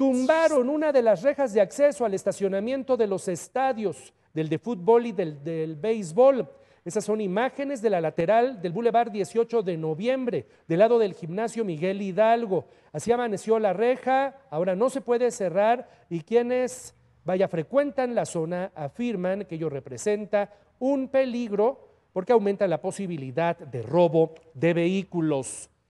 Tumbaron una de las rejas de acceso al estacionamiento de los estadios, del de fútbol y del, del béisbol. Esas son imágenes de la lateral del Boulevard 18 de noviembre, del lado del gimnasio Miguel Hidalgo. Así amaneció la reja, ahora no se puede cerrar y quienes vaya frecuentan la zona afirman que ello representa un peligro porque aumenta la posibilidad de robo de vehículos.